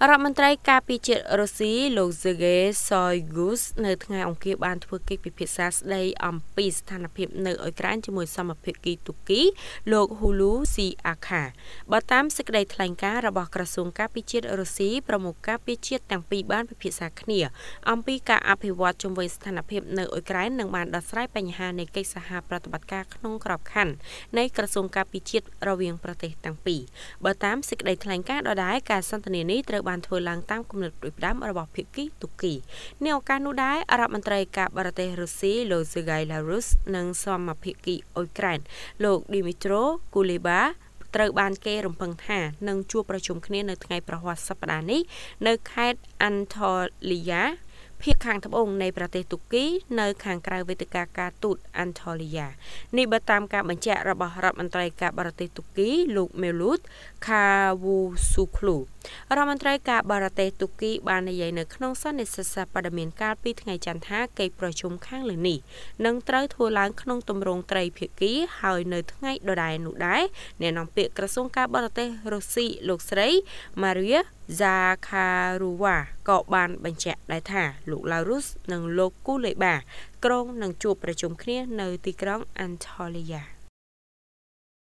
រដ្ឋមន្ត្រីការពារជាតិរុស្ស៊ីលោក Sergei Shoigu នៅថ្ងៃអង្គារបានធ្វើកិច្ចពិភាក្សាស្ដីអំពីស្ថានភាពនៅអ៊ុយក្រែនជាមួយសមភាគីទូគីលោក Hulu Siakha បើតាមសេចក្តីថ្លែងការណ៍របស់ក្រសួងការពារជាតិរុស្ស៊ីប្រមុខការពារជាតិទាំងពីរបានពិភាក្សាគ្នាអំពីការអភិវឌ្ឍជំវិញស្ថានភាពនៅអ៊ុយក្រែននិងបានដោះស្រាយបញ្ហានៃកិច្ចសហប្រតិបត្តិការក្នុងក្របខ័ណ្ឌនៃក្រសួងការពារជាតិរវាងប្រទេសទាំងពីរបើតាមសេចក្តីថ្លែងការណ៍ដដែលការសន្ទនានេះត្រូវបានធ្វើឡើងតាមគំនិតដូចផ្ដាំរបស់ភាគីទូគី នៅឱកាសនោះដែររដ្ឋមន្ត្រីការបរទេសរុស្ស៊ីលោក Sergei Lavrov និងសមភាគីអ៊ុយក្រែនលោក Dmytro Kuleba ត្រូវបានគេរំពឹងថានឹងជួបប្រជុំគ្នានៅថ្ងៃ ប្រហ័សសប្តាហ៍នេះនៅខេត្ត Antalya ភាគខាងត្បូងនៃប្រទេសទូគី នៅខាងក្រៅវេទិកាការទូតអាន់ថូលីយ៉ានេះបើតាមការបញ្ជាក់របស់រដ្ឋមន្ត្រីការបរទេសទូគីលោកមេលូតខាវូស៊ូឃ្លូរដ្ឋមន្ត្រីការបរទេសទូគី បាននិយាយនៅក្នុងសន្និសីទសាព័ត៌មានកាលពីថ្ងៃច័ន្ទថាកិច្ចប្រជុំខាងលើនេះនឹងត្រូវធ្វើឡើងក្នុងទម្រង់ត្រីភាគីហើយនៅថ្ងៃដដែល នោះដែរអ្នកនាំពាក្យក្រសួងការបរទេសរុស្ស៊ីលោកស្រី Maria Zakharova ក៏បានបញ្ជាក់ដែរថាលោក Larus និងលោក Kuleba ក្រុងនឹងជួបប្រជុំគ្នានៅទីក្រុង Antalya